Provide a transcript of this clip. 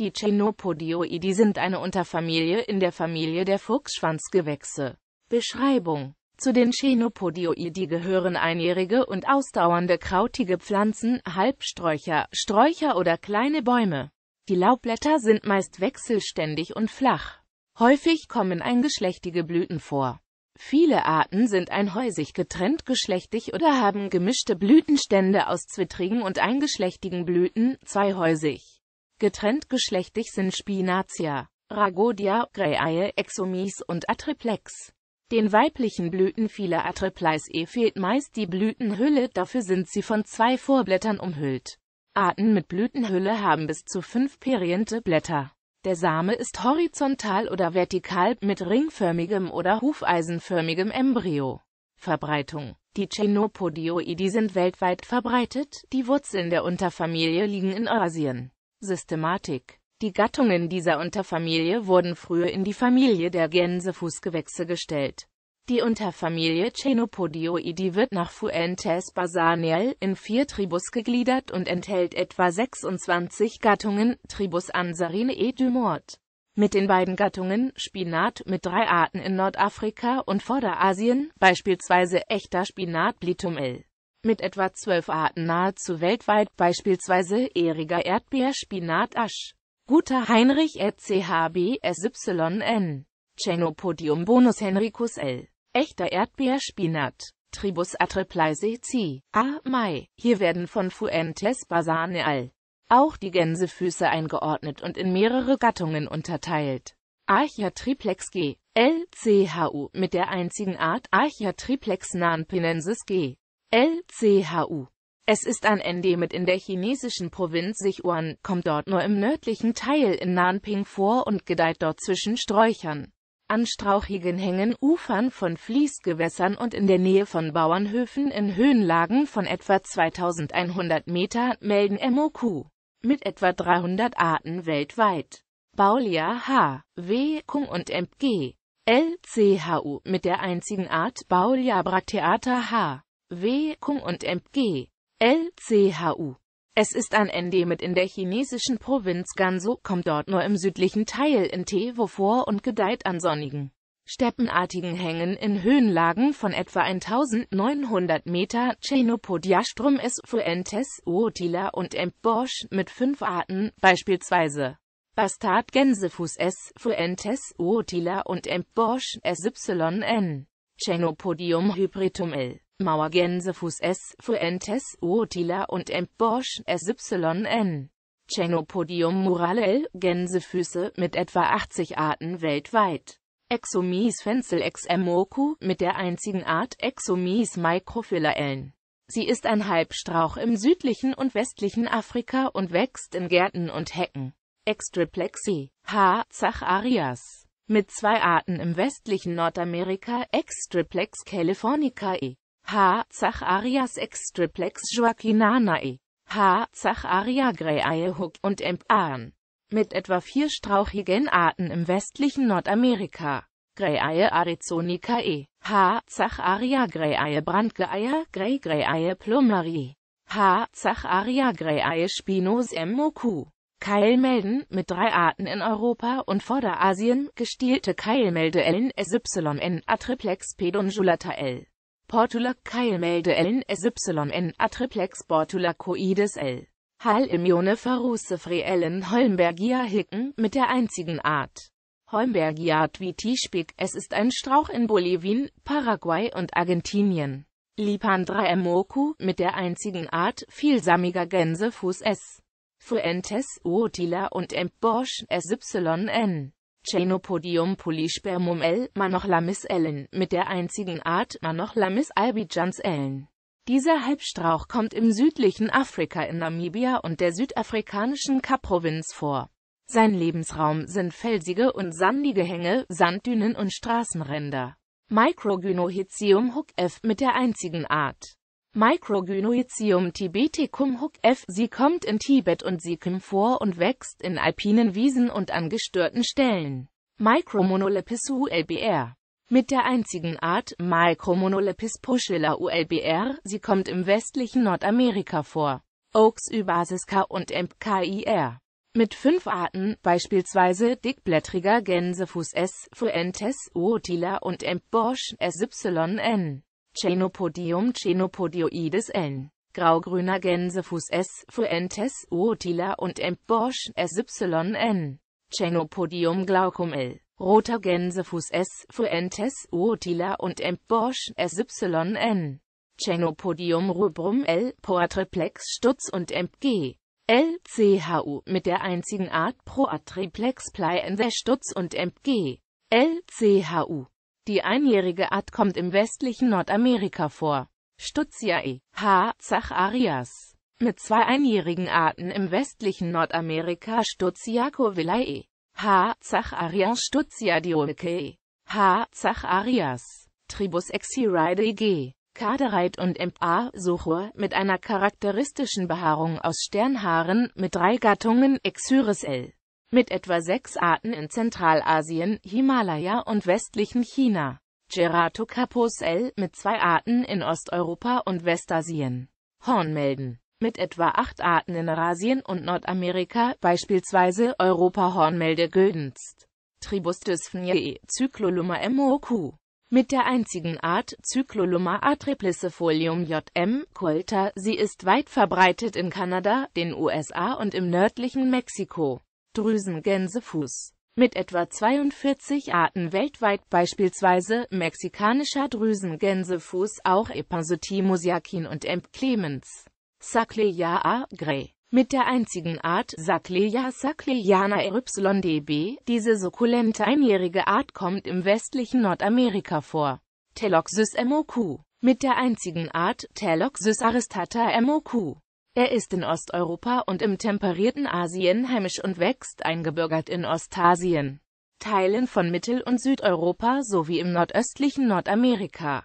Die Chenopodioidae sind eine Unterfamilie in der Familie der Fuchsschwanzgewächse. Beschreibung zu den Chenopodioidae gehören einjährige und ausdauernde krautige Pflanzen, Halbsträucher, Sträucher oder kleine Bäume. Die Laubblätter sind meist wechselständig und flach. Häufig kommen eingeschlechtige Blüten vor. Viele Arten sind einhäusig getrennt geschlechtig oder haben gemischte Blütenstände aus zwittrigen und eingeschlechtigen Blüten, zweihäusig. Getrennt geschlechtlich sind Spinatia, Ragodia, Grayae, Exomys und Atriplex. Den weiblichen Blüten vieler Atripleis-E fehlt meist die Blütenhülle, dafür sind sie von zwei Vorblättern umhüllt. Arten mit Blütenhülle haben bis zu fünf periente Blätter. Der Same ist horizontal oder vertikal mit ringförmigem oder hufeisenförmigem Embryo. Verbreitung Die Chenopodioidae sind weltweit verbreitet, die Wurzeln der Unterfamilie liegen in Eurasien. Systematik Die Gattungen dieser Unterfamilie wurden früher in die Familie der Gänsefußgewächse gestellt. Die Unterfamilie Chenopodioidae wird nach Fuentes Basaniel in vier Tribus gegliedert und enthält etwa 26 Gattungen, Tribus Ansarinae du Mord. Mit den beiden Gattungen Spinat mit drei Arten in Nordafrika und Vorderasien, beispielsweise echter Spinat Blitumel mit etwa zwölf Arten nahezu weltweit, beispielsweise Eriger Erdbeer Spinat Asch, Guter Heinrich RCHBSYN. Chenopodium Bonus Henricus L, Echter Erdbeer Spinat, Tribus Atripleise C, A. Mai, hier werden von Fuentes Basane al. Auch die Gänsefüße eingeordnet und in mehrere Gattungen unterteilt. Archia triplex G, LCHU mit der einzigen Art Archia triplex nanpinensis G. LCHU. Es ist ein Endemit in der chinesischen Provinz Sichuan, kommt dort nur im nördlichen Teil in Nanping vor und gedeiht dort zwischen Sträuchern, an strauchigen Hängen, Ufern von Fließgewässern und in der Nähe von Bauernhöfen in Höhenlagen von etwa 2100 Meter, melden MOQ. Mit etwa 300 Arten weltweit. Baulia H. W. Kung und MG. LCHU mit der einzigen Art Baulia bracteata H. W, Kung und M. G. L. C. H. U. Es ist ein Endemit in der chinesischen Provinz Gansu, kommt dort nur im südlichen Teil in Tewo vor und gedeiht an sonnigen, steppenartigen Hängen in Höhenlagen von etwa 1900 Meter. Chenopodiastrum S. Fuentes, Uotila und M. Bosch mit fünf Arten, beispielsweise Bastard Gänsefuß S. Fuentes, Uotila und M. Bosch S. Y. N. Chenopodium hybridum L. Mauergänsefuß S. Fuentes Uotila und M. Bosch SYN. Chenopodium murale L. Gänsefüße mit etwa 80 Arten weltweit. Exomis Fenzel exemoku mit der einzigen Art Exomys microphylla L. Sie ist ein Halbstrauch im südlichen und westlichen Afrika und wächst in Gärten und Hecken. Extriplexi, H. zacharias. Mit zwei Arten im westlichen Nordamerika Extriplex californica E. Ha, Zach Arias Extriplex Joaquinanae. H. Zacharia Greyeyehuk und Empan. Mit etwa vier strauchigen Arten im westlichen Nordamerika. Greyeye Arizonicae. H. Zacharia Greyeye Brandgeier, Grey Greyeye Plumeri. H. Zacharia Greyeye Spinos moku. Keilmelden, mit drei Arten in Europa und Vorderasien, gestielte Keilmelde S. Y. N. Atriplex pedunculata L. Portula Keilmelde LNSYN Atriplex Portula Coides L. Halimione Ferrucifree Ellen Holmbergia Hicken mit der einzigen Art. Holmbergia Twitispik, es ist ein Strauch in Bolivien, Paraguay und Argentinien. Lipandra Emoku, mit der einzigen Art vielsamiger Gänsefuß S. Fuentes, Uotila und M. Borsch, SYN. Chainopodium polyspermum L. Manochlamis ellen, mit der einzigen Art Manochlamis albijans ellen. Dieser Halbstrauch kommt im südlichen Afrika in Namibia und der südafrikanischen Kapprovinz vor. Sein Lebensraum sind felsige und sandige Hänge, Sanddünen und Straßenränder. Microgynohizium hook F. mit der einzigen Art Microgynoecium tibeticum huc f. Sie kommt in Tibet und Sikkim vor und wächst in alpinen Wiesen und an gestörten Stellen. Micromonolepis ulbr. Mit der einzigen Art Micromonolepis puschilla ulbr, sie kommt im westlichen Nordamerika vor. Oaks übasiska und MKIR. Mit fünf Arten, beispielsweise dickblättriger Gänsefuß S. fuentes, Uotila und M. Bosch, SYN. Chenopodium chenopodioides N. Graugrüner Gänsefuß S. Fuentes Uotila und M. Borsch SYN. Chenopodium glaucum L. Roter Gänsefuß S. Fuentes Uotila und M. Borsch SYN. Chenopodium rubrum L. Poatriplex Stutz und M. G. L. CHU mit der einzigen Art Proatriplex plyense Stutz und M. G. L. CHU. Die einjährige Art kommt im westlichen Nordamerika vor. Stutziae. H. Zacharias. Mit zwei einjährigen Arten im westlichen Nordamerika Stutziacovillae. H. Zacharias Stutziadioicae. E. H. Zacharias. Tribus Exiridae e G. Kadereit und M.A. Suche mit einer charakteristischen Behaarung aus Sternhaaren mit drei Gattungen Exyris L mit etwa sechs Arten in Zentralasien, Himalaya und westlichen China. Gerato Geratocapus L. mit zwei Arten in Osteuropa und Westasien. Hornmelden. Mit etwa acht Arten in Eurasien und Nordamerika, beispielsweise Europa-Hornmelde Gödenst. Tribustysphnyae, e, Cycloluma MOQ. Mit der einzigen Art Cycloluma atriplicifolium JM colta, sie ist weit verbreitet in Kanada, den USA und im nördlichen Mexiko. Drüsengänsefuß mit etwa 42 Arten weltweit, beispielsweise mexikanischer Drüsengänsefuß, auch Epasotimus jacin und M. clemens. Sacleia a. grey. Mit der einzigen Art Sacleia sacleiana rydb, diese sukkulente einjährige Art kommt im westlichen Nordamerika vor. Teloxys moq. Mit der einzigen Art Teloxys aristata moq. Er ist in Osteuropa und im temperierten Asien heimisch und wächst eingebürgert in Ostasien, Teilen von Mittel- und Südeuropa sowie im nordöstlichen Nordamerika.